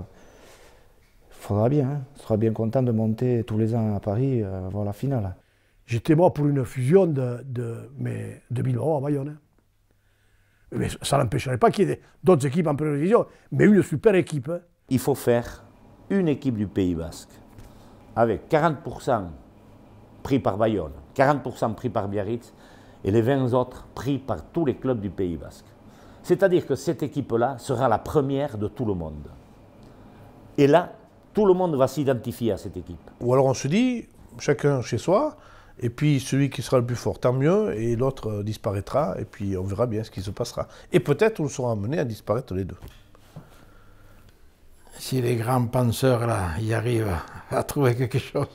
faudra bien. Hein. On sera bien content de monter tous les ans à Paris voir la finale. J'étais moi pour une fusion de, de, mais de Bilbao à Bayonne. Hein mais ça n'empêcherait pas qu'il y ait d'autres équipes en première division, mais une super équipe. Hein. Il faut faire une équipe du Pays Basque avec 40% pris par Bayonne, 40% pris par Biarritz et les 20 autres pris par tous les clubs du Pays Basque. C'est-à-dire que cette équipe-là sera la première de tout le monde. Et là, tout le monde va s'identifier à cette équipe. Ou alors on se dit, chacun chez soi, et puis celui qui sera le plus fort, tant mieux, et l'autre euh, disparaîtra, et puis on verra bien ce qui se passera. Et peut-être on sera amené à disparaître les deux. Si les grands penseurs là y arrivent à trouver quelque chose.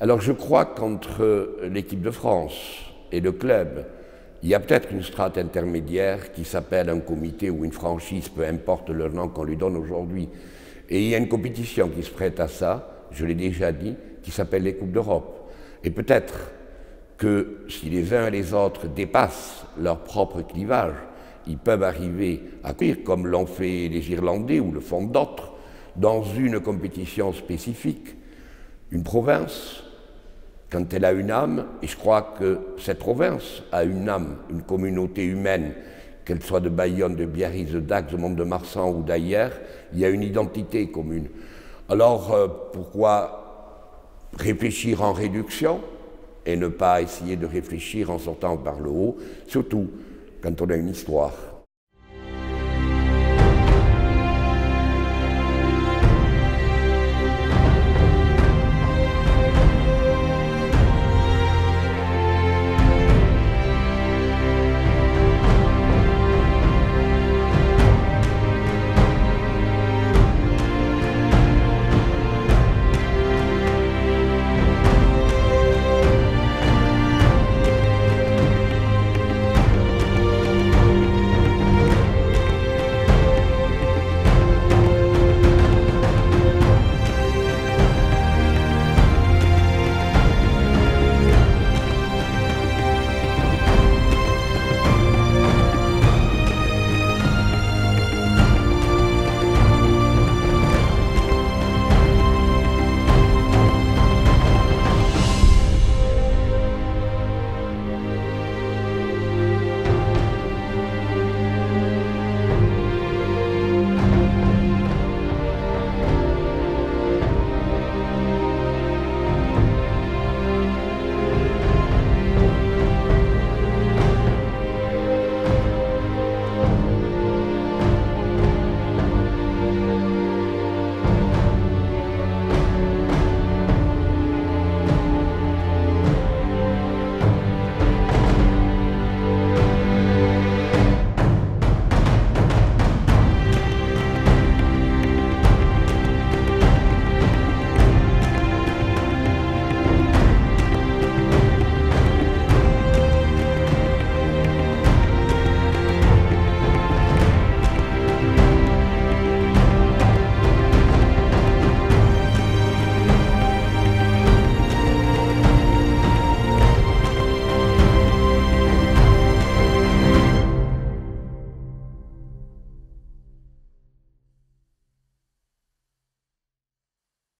Alors je crois qu'entre euh, l'équipe de France et le club, il y a peut-être une strate intermédiaire qui s'appelle un comité ou une franchise, peu importe le nom qu'on lui donne aujourd'hui. Et il y a une compétition qui se prête à ça, je l'ai déjà dit, qui s'appelle les Coupes d'Europe. Et peut-être que si les uns et les autres dépassent leur propre clivage, ils peuvent arriver à cuire, comme l'ont fait les Irlandais ou le font d'autres, dans une compétition spécifique. Une province, quand elle a une âme, et je crois que cette province a une âme, une communauté humaine qu'elle soit de Bayonne, de Biarritz, de Dax, de Monde de marsan ou d'ailleurs, il y a une identité commune. Alors euh, pourquoi réfléchir en réduction et ne pas essayer de réfléchir en sortant par le haut, surtout quand on a une histoire